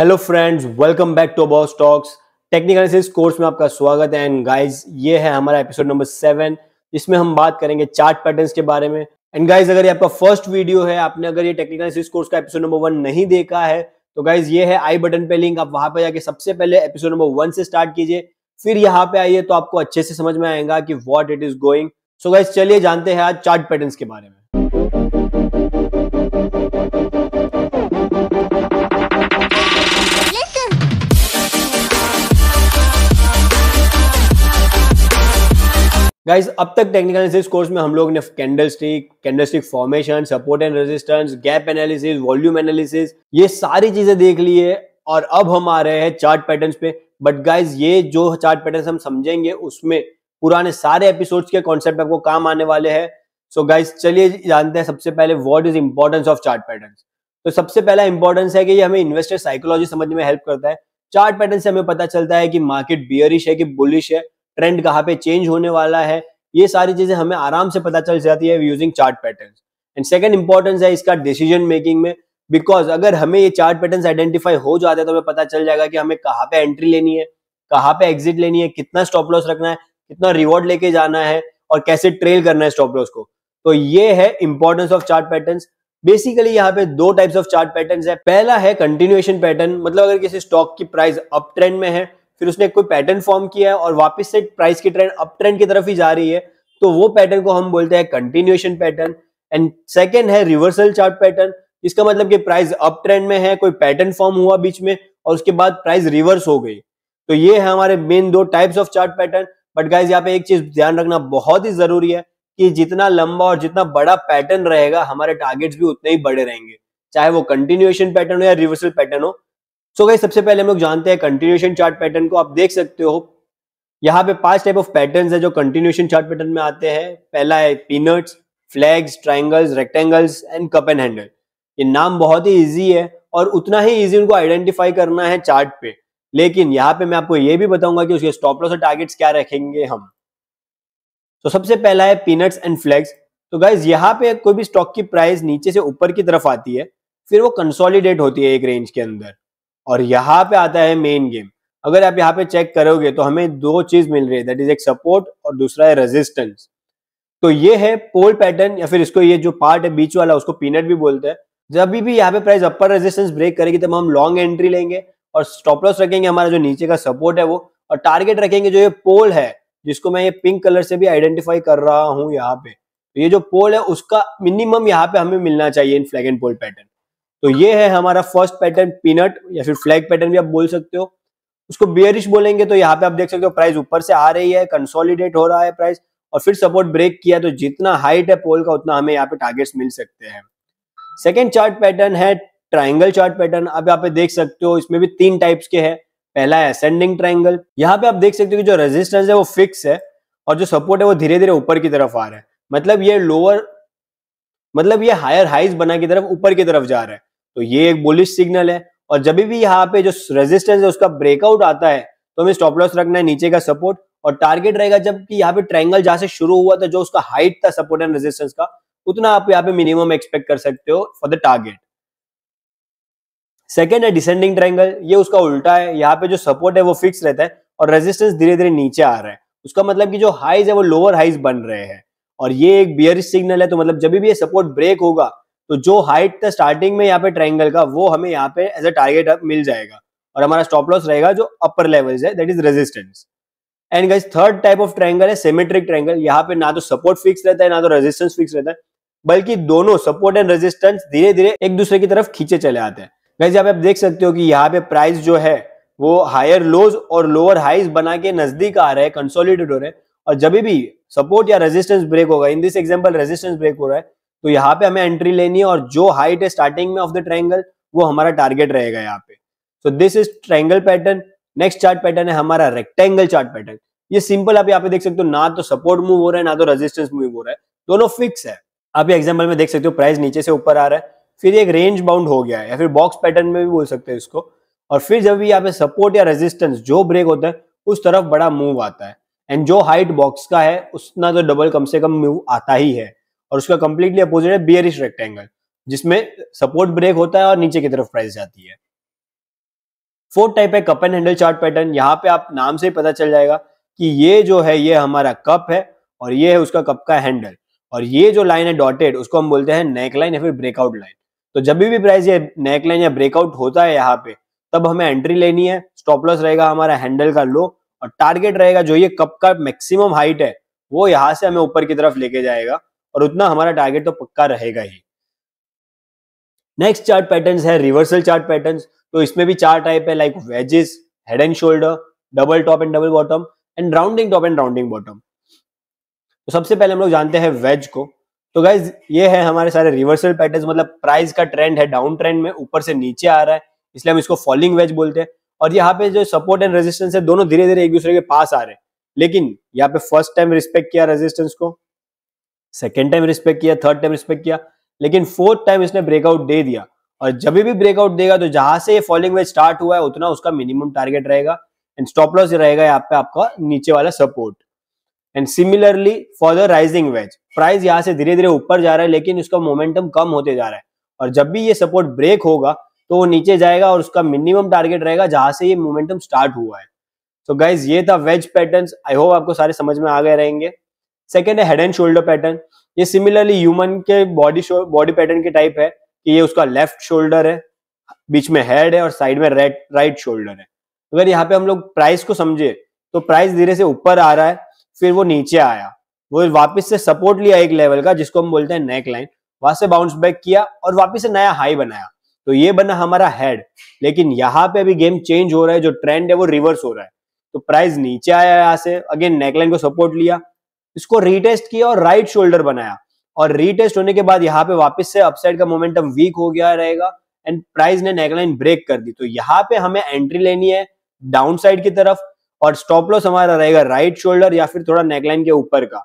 hello friends welcome back to boss talks technical analysis course में आपका स्वागत है एंड गाइस ये है हमारा एपिसोड नंबर सेवन इसमें हम बात करेंगे चार्ट पैटर्न्स के बारे में एंड गाइस अगर ये आपका फर्स्ट वीडियो है आपने अगर ये टेक्निकल एनालिसिस कोर्स का एपिसोड नंबर वन नहीं देखा है तो गाइज ये है आई बटन पे लिंक आप वहां पर जाके सबसे पहले एपिसोड नंबर वन से स्टार्ट कीजिए फिर यहाँ पे आइए तो आपको अच्छे से समझ में आएगा कि what it is going so guys चलिए जानते हैं आज चार्ट पैटर्न के बारे में गाइज अब तक टेक्निकल एनालिसिस कोर्स में हम लोग ने candlestick candlestick formation support and resistance gap analysis volume analysis ये सारी चीजें देख ली है और अब हम आ रहे हैं चार्ट पैटर्न्स पे बट गाइज ये जो चार्ट पैटर्न्स हम समझेंगे उसमें पुराने सारे एपिसोड्स के कॉन्सेप्ट आपको काम आने वाले हैं सो गाइज चलिए जानते हैं सबसे पहले what is importance of chart pattern तो सबसे पहला इंपॉर्टेंस है कि ये हमें इन्वेस्टर साइकोलॉजी समझने में हेल्प करता है चार्ट पैटर्न से हमें पता चलता है कि मार्केट बियरिश है कि बुलिश है ट्रेंड कहाँ पे चेंज होने वाला है ये सारी चीजें हमें आराम से पता चल जाती है using chart pattern and second importance है इसका डिसीजन मेकिंग में बिकॉज अगर हमें ये चार्ट पैटर्न आइडेंटिफाई हो जाते हैं तो हमें पता चल जाएगा कि हमें कहाँ पे एंट्री लेनी है कहाँ पे एग्जिट लेनी है कितना स्टॉप लॉस रखना है कितना रिवॉर्ड लेके जाना है और कैसे ट्रेल करना है स्टॉप लॉस को तो ये है importance of chart pattern basically यहाँ पे दो टाइप्स ऑफ चार्ट पैटर्न है पहला है कंटिन्यूएशन पैटर्न मतलब अगर किसी स्टॉक की प्राइस अप ट्रेंड में है फिर उसने कोई पैटर्न फॉर्म किया है और वापस से प्राइस की ट्रेंड अप ट्रेंड की तरफ ही जा रही है तो वो पैटर्न को हम बोलते हैं कंटिन्यूएशन पैटर्न एंड सेकेंड है रिवर्सल चार्ट पैटर्न इसका मतलब कि प्राइस अप ट्रेंड में है कोई पैटर्न फॉर्म हुआ बीच में और उसके बाद प्राइस रिवर्स हो गई तो ये है हमारे मेन दो types of chart pattern but guys यहाँ पे एक चीज ध्यान रखना बहुत ही जरूरी है कि जितना लंबा और जितना बड़ा पैटर्न रहेगा हमारे टारगेट्स भी उतने ही बड़े रहेंगे चाहे वो कंटिन्यूएशन पैटर्न हो या रिवर्सल पैटर्न हो सो गई सबसे पहले हम लोग जानते हैं कंटिन्यूशन चार्ट पैटर्न को आप देख सकते हो यहाँ पे पांच टाइप ऑफ पैटर्न है जो कंटिन्यूशन चार्ट पैटर्न में आते हैं पहला है pennants flags triangles rectangles and cup and handle ये नाम बहुत ही ईजी है और उतना ही ईजी उनको आइडेंटिफाई करना है चार्ट पे लेकिन यहाँ पे मैं आपको ये भी बताऊंगा कि उसके स्टॉप लॉस और टारगेट्स क्या रखेंगे हम तो सबसे पहला है पीनट्स एंड फ्लैग्स तो गाइज यहाँ पे कोई भी स्टॉक की प्राइस नीचे से ऊपर की तरफ आती है फिर वो कंसोलिडेट होती है एक रेंज के अंदर और यहाँ पे आता है मेन गेम अगर आप यहाँ पे चेक करोगे तो हमें दो चीज मिल रही है दैट इज एक सपोर्ट और दूसरा है रेजिस्टेंस तो ये है पोल पैटर्न या फिर इसको ये जो पार्ट है बीच वाला उसको पीनट भी बोलते हैं जब भी यहाँ पे प्राइस अपर रेजिस्टेंस ब्रेक करेगी तब हम लॉन्ग एंट्री लेंगे और स्टॉप लॉस रखेंगे हमारा जो नीचे का सपोर्ट है वो और टारगेट रखेंगे जो ये पोल है जिसको मैं ये पिंक कलर से भी आइडेंटिफाई कर रहा हूँ यहाँ पे तो ये जो पोल है उसका मिनिमम यहाँ पे हमें मिलना चाहिए इन फ्लैग एंड पोल पैटर्न तो ये है हमारा फर्स्ट पैटर्न पीनट या फिर फ्लैग पैटर्न भी आप बोल सकते हो उसको बियरिश बोलेंगे तो यहाँ पे आप देख सकते हो प्राइस ऊपर से आ रही है कंसोलिडेट हो रहा है प्राइस और फिर सपोर्ट ब्रेक किया तो जितना हाइट है पोल का उतना हमें यहाँ पे टारगेट्स मिल सकते हैं सेकेंड चार्ट पैटर्न है ट्राइंगल चार्ट पैटर्न आप यहाँ पे देख सकते हो इसमें भी तीन टाइप्स के है पहला है असेंडिंग ट्राइंगल यहाँ पे आप देख सकते हो कि जो रेजिस्टेंस है वो फिक्स है और जो सपोर्ट है वो धीरे धीरे ऊपर की तरफ आ रहा है मतलब ये लोअर मतलब ये हायर हाइज बना की तरफ ऊपर की तरफ जा रहा है तो ये एक बुलिश सिग्नल है और जब भी यहाँ पे जो रेजिस्टेंस है उसका ब्रेकआउट आता है तो हमें स्टॉप लॉस रखना है नीचे का सपोर्ट और टारगेट रहेगा जबकि यहाँ पे ट्रायंगल जहां से शुरू हुआ था जो उसका हाइट था सपोर्ट एंड रेजिस्टेंस का उतना आप यहाँ पे मिनिमम एक्सपेक्ट कर सकते हो फॉर द टारगेट सेकेंड है डिसेंडिंग ट्रायंगल ये उसका उल्टा है यहाँ पे जो सपोर्ट है वो फिक्स रहता है और रेजिस्टेंस धीरे धीरे नीचे आ रहा है उसका मतलब की जो हाइज है वो लोअर हाइज बन रहे हैं और ये एक बियरिश सिग्नल है तो मतलब जब भी ये सपोर्ट ब्रेक होगा तो जो हाइट था स्टार्टिंग में यहाँ पे ट्राइंगल का वो हमें यहाँ पे एज अ टारगेट मिल जाएगा और हमारा स्टॉप लॉस रहेगा जो अपर लेवल है that is resistance and guys third type of triangle है सिमेट्रिक ट्रायंगल यहाँ पे ना तो सपोर्ट फिक्स रहता है ना तो रेजिस्टेंस फिक्स रहता है बल्कि दोनों सपोर्ट एंड रेजिस्टेंस धीरे धीरे एक दूसरे की तरफ खींचे चले आते हैं गाइज यहाँ पे आप देख सकते हो कि यहाँ पे प्राइस जो है वो हायर लोज और लोअर हाइज बना के नजदीक आ रहे हैं कंसोलिडेट हो रहे हैं और जब भी सपोर्ट या रेजिस्टेंस ब्रेक होगा in this example resistance break हो रहा है तो यहाँ पे हमें एंट्री लेनी है और जो हाइट है स्टार्टिंग में ऑफ द ट्राइंगल वो हमारा टारगेट रहेगा यहाँ पे so this is triangle pattern next chart pattern है हमारा रेक्टेंगल चार्ट पैटर्न ये सिंपल आप यहाँ पे देख सकते हो ना तो सपोर्ट मूव हो रहा है ना तो रेजिस्टेंस मूव हो रहा है दोनों फिक्स है आप एग्जाम्पल में देख सकते हो प्राइस नीचे से ऊपर आ रहा है फिर एक रेंज बाउंड हो गया है या फिर बॉक्स पैटर्न में भी बोल सकते हैं इसको और फिर जब भी यहाँ पे सपोर्ट या रेजिस्टेंस जो ब्रेक होता है उस तरफ बड़ा मूव आता है एंड जो हाइट बॉक्स का है उतना तो डबल कम से कम मूव आता ही है और उसका कंप्लीटली अपोजिट है बियरिश रेक्टेंगल जिसमें सपोर्ट ब्रेक होता है और नीचे की तरफ प्राइस जाती है फोर्थ टाइप है cup and handle chart pattern यहाँ पे आप नाम से ही पता चल जाएगा कि ये जो है ये हमारा कप है और ये है उसका कप का हैंडल और ये जो लाइन है डॉटेड उसको हम बोलते हैं नेक लाइन या फिर ब्रेकआउट लाइन तो जब भी प्राइस ये नेक लाइन या ब्रेकआउट होता है यहाँ पे तब हमें एंट्री लेनी है स्टॉप लॉस रहेगा हमारा हैंडल का लो और टारगेट रहेगा जो ये कप का मैक्सिमम हाइट है वो यहाँ से हमें ऊपर की तरफ लेके जाएगा और उतना हमारा टारगेट तो पक्का रहेगा ही नेक्स्ट चार्ट पैटर्न है रिवर्सल चार्ट पैटर्न तो इसमें भी चार टाइप है like wedges head and shoulder double top and double bottom and rounding top and rounding bottom तो सबसे पहले हम लोग जानते हैं वेज को तो गाइज ये है हमारे सारे रिवर्सल पैटर्न मतलब प्राइस का ट्रेंड है डाउन ट्रेंड में ऊपर से नीचे आ रहा है इसलिए हम इसको फॉलिंग वेज बोलते हैं और यहाँ पे जो सपोर्ट एंड रेजिस्टेंस है दोनों धीरे धीरे एक दूसरे के पास आ रहे हैं लेकिन यहाँ पे फर्स्ट टाइम रिस्पेक्ट किया रेजिस्टेंस को सेकेंड टाइम रिस्पेक्ट किया थर्ड टाइम रिस्पेक्ट किया लेकिन फोर्थ टाइम इसने ब्रेकआउट दे दिया और जब भी ब्रेकआउट देगा तो जहां से ये फॉलिंग वेज स्टार्ट हुआ है उतना उसका मिनिमम टारगेट रहेगा एंड स्टॉप लॉस रहेगा यहाँ पे आपका नीचे वाला support and similarly for the rising wedge price यहाँ से धीरे धीरे ऊपर जा रहा है लेकिन उसका मोमेंटम कम होते जा रहा है और जब भी ये सपोर्ट ब्रेक होगा तो वो नीचे जाएगा और उसका मिनिमम टारगेट रहेगा जहां से ये मोमेंटम स्टार्ट हुआ है तो so गाइज ये था वेज पैटर्न आई होप आपको सारे समझ में आ गए रहेंगे सेकेंड है हेड एंड शोल्डर पैटर्न ये सिमिलरली ह्यूमन के बॉडी बॉडी पैटर्न के टाइप है कि ये उसका लेफ्ट शोल्डर है बीच में हेड है और साइड में राइट राइट शोल्डर है अगर यहाँ पे हम लोग प्राइस को समझे तो प्राइस धीरे से ऊपर आ रहा है फिर वो नीचे आया वो वापस से सपोर्ट लिया एक लेवल का जिसको हम बोलते हैं नेक लाइन वहां से बाउंस बैक किया और वापस से नया हाई बनाया तो ये बना हमारा हेड लेकिन यहाँ पे अभी गेम चेंज हो रहा है जो ट्रेंड है वो रिवर्स हो रहा है तो प्राइस नीचे आया यहाँ से अगेन नेकलाइन को सपोर्ट लिया इसको रीटेस्ट किया और राइट शोल्डर बनाया और रीटेस्ट होने के बाद यहाँ पे वापस से अपसाइड का मोमेंटम वीक हो गया रहेगा एंड प्राइस ने नेकलाइन ब्रेक कर दी तो यहाँ पे हमें एंट्री लेनी है डाउन साइड की तरफ और स्टॉप लॉस हमारा रहेगा राइट शोल्डर या फिर थोड़ा नेकलाइन के ऊपर का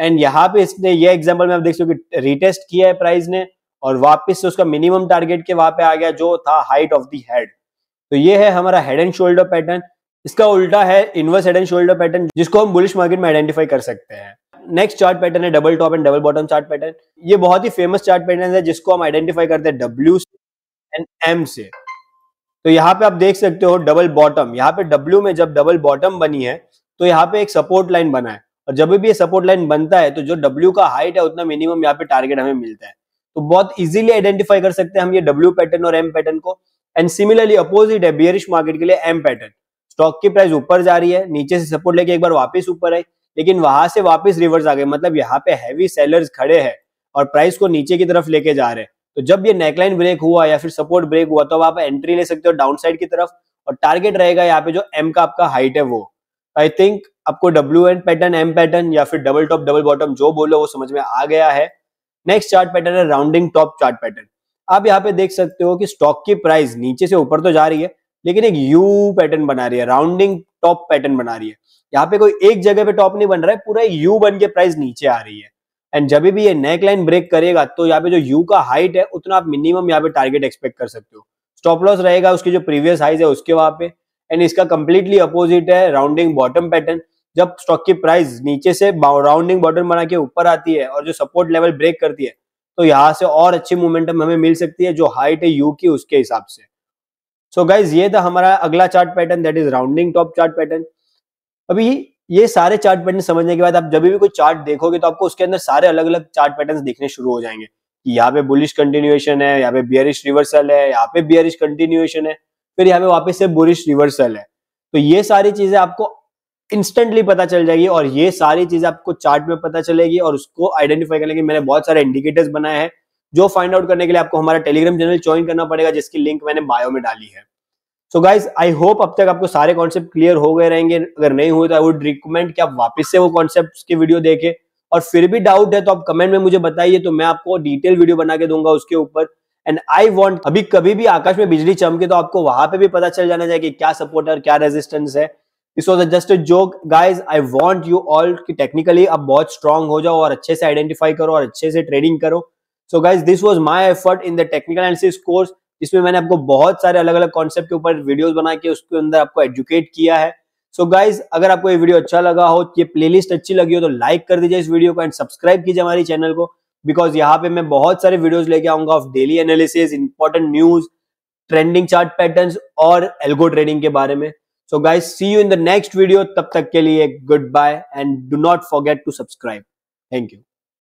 एंड यहाँ पे इसने ये एग्जाम्पल में आप देख सकते हो रिटेस्ट किया है प्राइस ने और वापिस से उसका मिनिमम टारगेट के वहां पे आ गया जो था हाइट ऑफ दी हेड तो ये है हमारा हेड एंड शोल्डर पैटर्न इसका उल्टा है inverse head and shoulder pattern जिसको हम बुलिश मार्केट में आइडेंटिफाई कर सकते हैं नेक्स्ट चार्ट पैटर्न है double top and double bottom chart pattern ये बहुत ही फेमस चार्ट पैटर्न है जिसको हम आइडेंटिफाई करते हैं डब्ल्यू एंड एम से तो यहाँ पे आप देख सकते हो डबल बॉटम यहाँ पे डब्ल्यू में जब डबल बॉटम बनी है तो यहाँ पे एक सपोर्ट लाइन बना है और जब भी ये सपोर्ट लाइन बनता है तो जो डब्ल्यू का हाइट है उतना मिनिमम यहाँ पे टारगेट हमें मिलता है तो बहुत इजीली आइडेंटिफाई कर सकते हैं हम ये डब्ल्यू पैटर्न और एम पैटर्न को एंड सिमिलरली अपोजिट है बियरिश मार्केट के लिए एम पैटर्न स्टॉक की प्राइस ऊपर जा रही है नीचे से सपोर्ट लेके एक बार वापस ऊपर आई लेकिन वहां से वापस रिवर्स आ गए मतलब यहाँ पे हैवी सेलर्स खड़े हैं और प्राइस को नीचे की तरफ लेके जा रहे हैं तो जब ये नेकलाइन ब्रेक हुआ या फिर सपोर्ट ब्रेक हुआ तो आप एंट्री ले सकते हो डाउन साइड की तरफ और टारगेट रहेगा यहाँ पे जो एम का आपका हाइट है वो आई थिंक आपको W and pattern M pattern या फिर डबल टॉप डबल बॉटम जो बोलो वो समझ में आ गया है नेक्स्ट चार्ट पैटर्न है राउंडिंग टॉप चार्ट पैटर्न आप यहाँ पे देख सकते हो कि स्टॉक की प्राइस नीचे से ऊपर तो जा रही है लेकिन एक यू पैटर्न बना रही है राउंडिंग टॉप पैटर्न बना रही है यहाँ पे कोई एक जगह पे टॉप नहीं बन रहा है पूरा यू बन के प्राइस नीचे आ रही है एंड जब भी ये नेक लाइन ब्रेक करेगा तो यहाँ पे जो यू का हाइट है उतना आप मिनिमम यहाँ पे टारगेट एक्सपेक्ट कर सकते हो स्टॉप लॉस रहेगा उसकी जो प्रीवियस हाइज है उसके वहां पे एंड इसका कंप्लीटली अपोजिट है राउंडिंग बॉटम पैटर्न जब स्टॉक की प्राइस नीचे से राउंडिंग बॉटम बना के ऊपर आती है और जो सपोर्ट लेवल ब्रेक करती है तो यहाँ से और अच्छी मोमेंटम हमें मिल सकती है जो हाइट है यू की उसके हिसाब से सो गाइज ये था हमारा अगला chart pattern that is rounding top chart pattern अभी ये सारे चार्ट पैटर्न समझने के बाद आप जब भी कोई चार्ट देखोगे तो आपको उसके अंदर सारे अलग अलग चार्ट पैटर्न दिखने शुरू हो जाएंगे यहाँ पे बुलिश कंटिन्यूएशन है यहाँ पे बियरिश रिवर्सल है यहाँ पे बियरिश कंटिन्यूएशन है फिर यहाँ पे वापस से बुलिश रिवर्सल है तो ये सारी चीजें आपको इंस्टेंटली पता चल जाएगी और ये सारी चीजें आपको चार्ट में पता चलेगी और उसको आइडेंटिफाई करेंगे मैंने बहुत सारे इंडिकेटर्स बनाए हैं जो फाइंड आउट करने के लिए आपको हमारा टेलीग्राम चैनल ज्वाइन करना पड़ेगा जिसकी लिंक मैंने बायो में डाली है सो गाइज आई होप अब तक आपको सारे कॉन्सेप्ट क्लियर हो गए रहेंगे अगर नहीं हुए तो आई वुड रिकमेंड कि आप वापस से वो कॉन्सेप्ट की वीडियो देखें और फिर भी डाउट है तो आप कमेंट में मुझे बताइए तो मैं आपको डिटेल वीडियो बना के दूंगा उसके ऊपर एंड आई वॉन्ट अभी कभी भी आकाश में बिजली चमके तो आपको वहां पे भी पता चल जाना चाहिए कि क्या सपोर्ट है क्या रेजिस्टेंस है this was just a joke guys I want you all कि टेक्निकली आप बहुत स्ट्रांग हो जाओ और अच्छे से आइडेंटिफाई करो और अच्छे से ट्रेडिंग करो so guys this was my effort in the technical analysis course इसमें मैंने आपको बहुत सारे अलग अलग कॉन्सेप्ट के ऊपर वीडियोस बना के उसके अंदर आपको एजुकेट किया है सो so गाइज अगर आपको ये वीडियो अच्छा लगा हो ये प्लेलिस्ट अच्छी लगी हो तो लाइक कर दीजिए इस वीडियो को एंड सब्सक्राइब कीजिए हमारी चैनल को बिकॉज यहाँ पे मैं बहुत सारे वीडियोस लेके आऊंगा of daily analysis important news trending chart pattern और एल्गो ट्रेडिंग के बारे में so guys see you in the next video तब तक के लिए goodbye and do not forget to subscribe thank you